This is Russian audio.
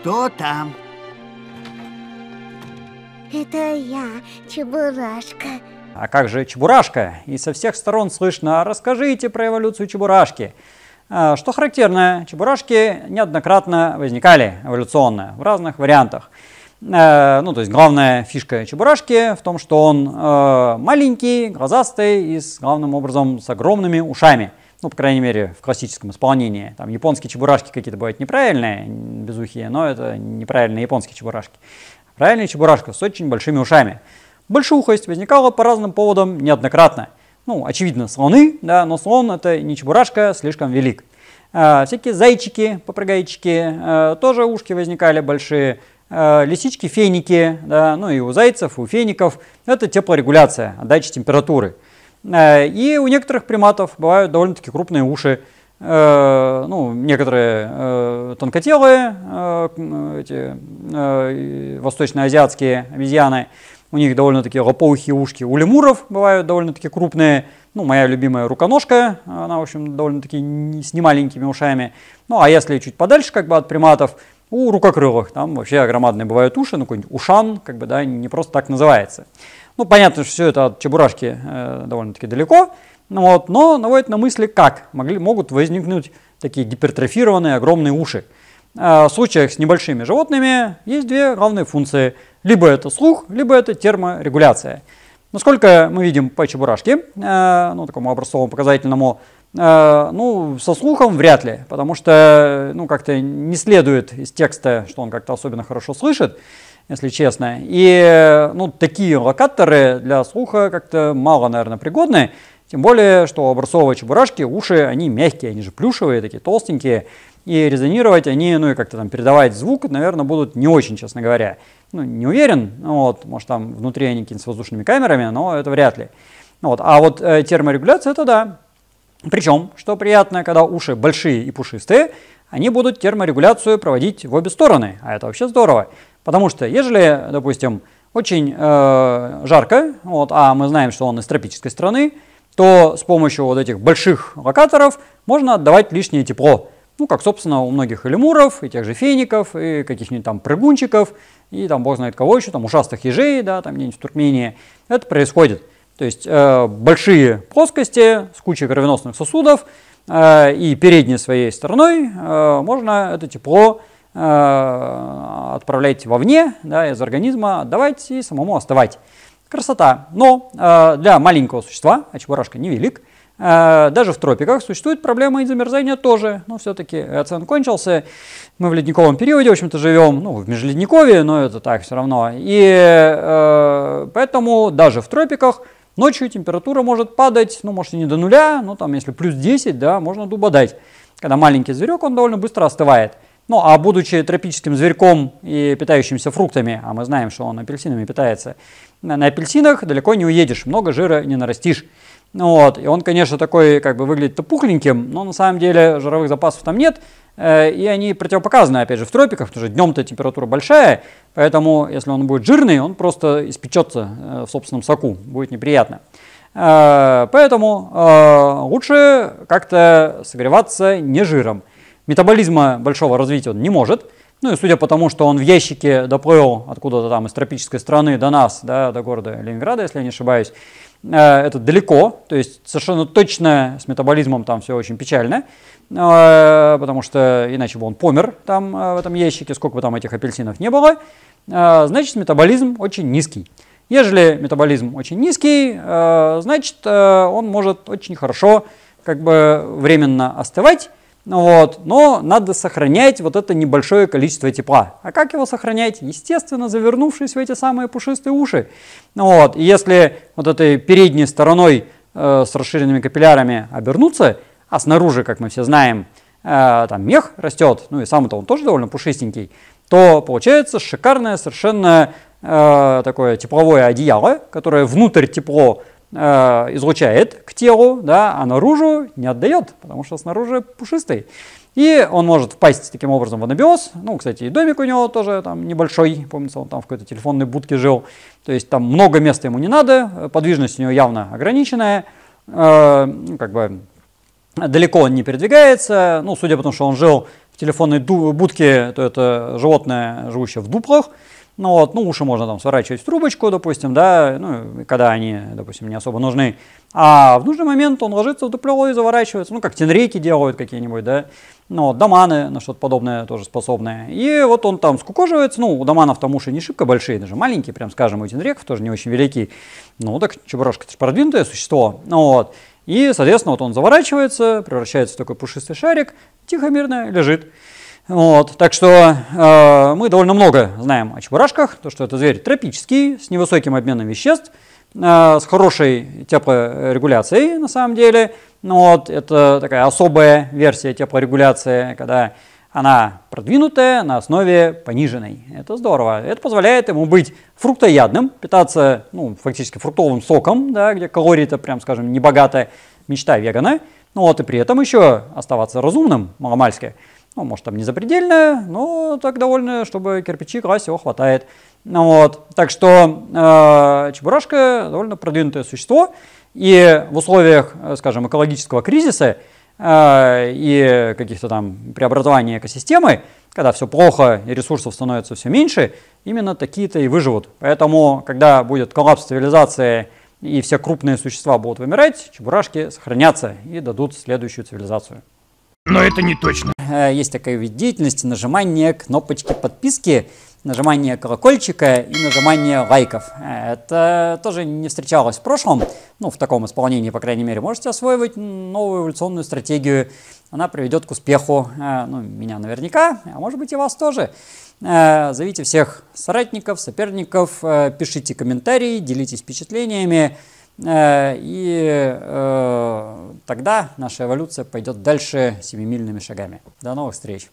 Кто там? Это я, Чебурашка. А как же Чебурашка? И со всех сторон слышно «Расскажите про эволюцию Чебурашки». А, что характерно, Чебурашки неоднократно возникали эволюционно в разных вариантах. А, ну, то есть главная фишка Чебурашки в том, что он а, маленький, глазастый и, с главным образом, с огромными ушами ну, по крайней мере, в классическом исполнении. Там японские чебурашки какие-то бывают неправильные, безухие, но это неправильные японские чебурашки. Правильная чебурашка с очень большими ушами. Большухость возникала по разным поводам неоднократно. Ну, очевидно, слоны, да, но слон это не чебурашка, а слишком велик. А, всякие зайчики, попрыгайчики, а, тоже ушки возникали большие. А, лисички, феники, да, ну и у зайцев, у феников. Это теплорегуляция, отдача температуры. Э, и у некоторых приматов бывают довольно-таки крупные уши, э, ну, некоторые э, тонкотелые, эти восточноазиатские обезьяны, у них довольно-таки лопоухие ушки. У лемуров бывают довольно-таки крупные. Ну, моя любимая руконожка, она, в общем, довольно-таки с немаленькими ушами. Ну, а если чуть подальше, как бы, от приматов, у рукокрылых, там вообще громадные бывают уши, ну, какой-нибудь ушан, как бы, да, не просто так называется. Ну, понятно, что все это от Чебурашки э, довольно-таки далеко, ну, вот, но наводит на мысли, как могли, могут возникнуть такие гипертрофированные огромные уши. А в случаях с небольшими животными есть две главные функции. Либо это слух, либо это терморегуляция. Насколько мы видим по Чебурашке, э, ну, такому образцовому показательному, э, ну, со слухом вряд ли, потому что, ну, как-то не следует из текста, что он как-то особенно хорошо слышит если честно. И ну, такие локаторы для слуха как-то мало, наверное, пригодны. Тем более, что у образцовой чебурашки уши, они мягкие, они же плюшевые, такие толстенькие. И резонировать они, ну и как-то там передавать звук, наверное, будут не очень, честно говоря. Ну, не уверен, ну, вот, может там внутри они какие-нибудь с воздушными камерами, но это вряд ли. Вот. А вот э, терморегуляция, это да. Причем, что приятно, когда уши большие и пушистые, они будут терморегуляцию проводить в обе стороны, а это вообще здорово. Потому что ежели, допустим, очень э, жарко, вот, а мы знаем, что он из тропической страны, то с помощью вот этих больших локаторов можно отдавать лишнее тепло. Ну, как, собственно, у многих и лемуров, и тех же феников, и каких-нибудь там прыгунчиков, и там бог знает кого еще, там ушастых ежей, да, там где-нибудь в Туркмении. Это происходит. То есть э, большие плоскости с кучей кровеносных сосудов, Э, и передней своей стороной э, можно это тепло э, отправлять вовне, да, из организма отдавать и самому оставать. Красота. Но для маленького существа, а чебурашка невелик, даже в тропиках существует проблема и замерзания тоже. Но все-таки оцен кончился. Мы в ледниковом периоде, в общем-то, живем, ну, в межледниковье, но это так все равно. И поэтому даже в тропиках Ночью температура может падать, ну, может, и не до нуля, но там, если плюс 10, да, можно дубодать. Когда маленький зверек, он довольно быстро остывает. Ну, а будучи тропическим зверьком и питающимся фруктами, а мы знаем, что он апельсинами питается, на апельсинах далеко не уедешь, много жира не нарастишь. Вот. И он, конечно, такой, как бы выглядит-то пухленьким, но на самом деле жировых запасов там нет. Э, и они противопоказаны, опять же, в тропиках, потому что днем-то температура большая, поэтому если он будет жирный, он просто испечется э, в собственном соку, будет неприятно. Э, поэтому лучше как-то согреваться не жиром. Метаболизма большого развития он не может. Ну и судя по тому, что он в ящике доплыл откуда-то там из тропической страны до нас, да, до города Ленинграда, если я не ошибаюсь, Э, это далеко, то есть совершенно точно с метаболизмом там все очень печально, э, потому что иначе бы он помер там э, в этом ящике, сколько бы там этих апельсинов не было, значит метаболизм очень низкий. Ежели метаболизм очень низкий, значит он может очень хорошо как бы временно остывать, вот. Но надо сохранять вот это небольшое количество тепла. А как его сохранять? Естественно, завернувшись в эти самые пушистые уши. Вот. И если вот этой передней стороной э, с расширенными капиллярами обернуться, а снаружи, как мы все знаем, э, там мех растет, ну и сам-то он тоже довольно пушистенький, то получается шикарное совершенно э, такое тепловое одеяло, которое внутрь тепло Э, излучает к телу, да, а наружу не отдает, потому что снаружи пушистый. И он может впасть таким образом в анабиоз. Ну, кстати, и домик у него тоже там небольшой. Помнится, он там в какой-то телефонной будке жил. То есть там много места ему не надо. Э, подвижность у него явно ограниченная. Э, ну, как бы далеко он не передвигается. Ну, судя по тому, что он жил в телефонной будке, то это животное, живущее в дуплах. Ну вот, ну уши можно там сворачивать в трубочку, допустим, да, ну, когда они, допустим, не особо нужны. А в нужный момент он ложится в дупло и заворачивается, ну, как тенрейки делают какие-нибудь, да, ну, вот, доманы на что-то подобное тоже способные, И вот он там скукоживается, ну, у доманов там уши не шибко большие, даже маленькие, прям скажем, у тенреков тоже не очень велики. Ну, так чебурашка, это же продвинутое существо, ну, вот. И, соответственно, вот он заворачивается, превращается в такой пушистый шарик, тихо, мирно лежит. Вот, так что э, мы довольно много знаем о чебурашках, то, что это зверь тропический, с невысоким обменом веществ, э, с хорошей теплорегуляцией на самом деле. Ну вот, это такая особая версия теплорегуляции, когда она продвинутая на основе пониженной. Это здорово. Это позволяет ему быть фруктоядным, питаться ну, фактически фруктовым соком, да, где калорий-то, прям скажем, небогатая мечта вегана. Ну, вот, и при этом еще оставаться разумным маломальски. Ну, может, там не запредельная, но так довольно, чтобы кирпичи класть его хватает. Ну вот. Так что э, чебурашка довольно продвинутое существо. И в условиях, э, скажем, экологического кризиса э, и каких-то там преобразований экосистемы, когда все плохо и ресурсов становится все меньше, именно такие-то и выживут. Поэтому, когда будет коллапс цивилизации и все крупные существа будут вымирать, чебурашки сохранятся и дадут следующую цивилизацию. Но это не точно. Э, есть такая вид деятельности, нажимание кнопочки подписки, нажимание колокольчика и нажимание лайков. Э, это тоже не встречалось в прошлом, ну, в таком исполнении, по крайней мере. Можете освоивать новую эволюционную стратегию. Она приведет к успеху, э, ну, меня наверняка, а может быть и вас тоже. Зовите всех соратников, соперников, пишите комментарии, делитесь впечатлениями и Тогда наша эволюция пойдет дальше семимильными шагами. До новых встреч!